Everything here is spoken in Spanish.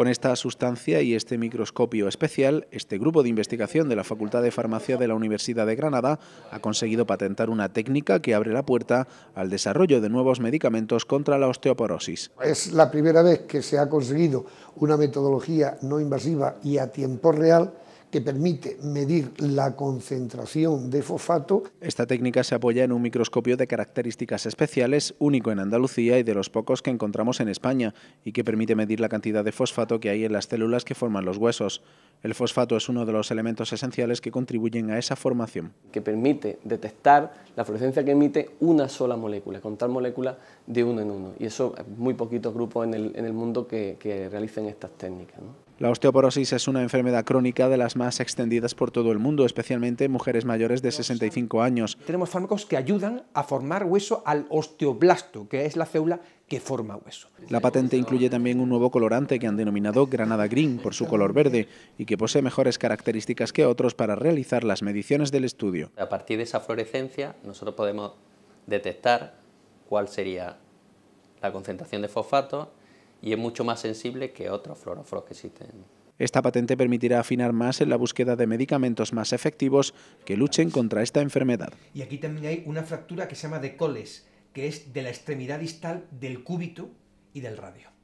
Con esta sustancia y este microscopio especial, este grupo de investigación de la Facultad de Farmacia de la Universidad de Granada ha conseguido patentar una técnica que abre la puerta al desarrollo de nuevos medicamentos contra la osteoporosis. Es la primera vez que se ha conseguido una metodología no invasiva y a tiempo real que permite medir la concentración de fosfato. Esta técnica se apoya en un microscopio de características especiales, único en Andalucía y de los pocos que encontramos en España, y que permite medir la cantidad de fosfato que hay en las células que forman los huesos. El fosfato es uno de los elementos esenciales que contribuyen a esa formación. Que permite detectar la fluorescencia que emite una sola molécula, contar molécula de uno en uno. Y eso muy poquitos grupos en el, mundo que, realicen estas técnicas. La osteoporosis es una enfermedad crónica de las más extendidas por todo el mundo, especialmente mujeres mayores de 65 años. Tenemos fármacos que ayudan a formar hueso al osteoblasto, que es la célula que forma hueso. La patente incluye también un nuevo colorante que han denominado Granada Green por su color verde y que posee mejores características que otros para realizar las mediciones del estudio. A partir de esa fluorescencia nosotros podemos detectar cuál sería la concentración de fosfato y es mucho más sensible que otros fluoróforos que existen. Esta patente permitirá afinar más en la búsqueda de medicamentos más efectivos que luchen contra esta enfermedad. Y aquí también hay una fractura que se llama de coles, que es de la extremidad distal del cúbito y del radio.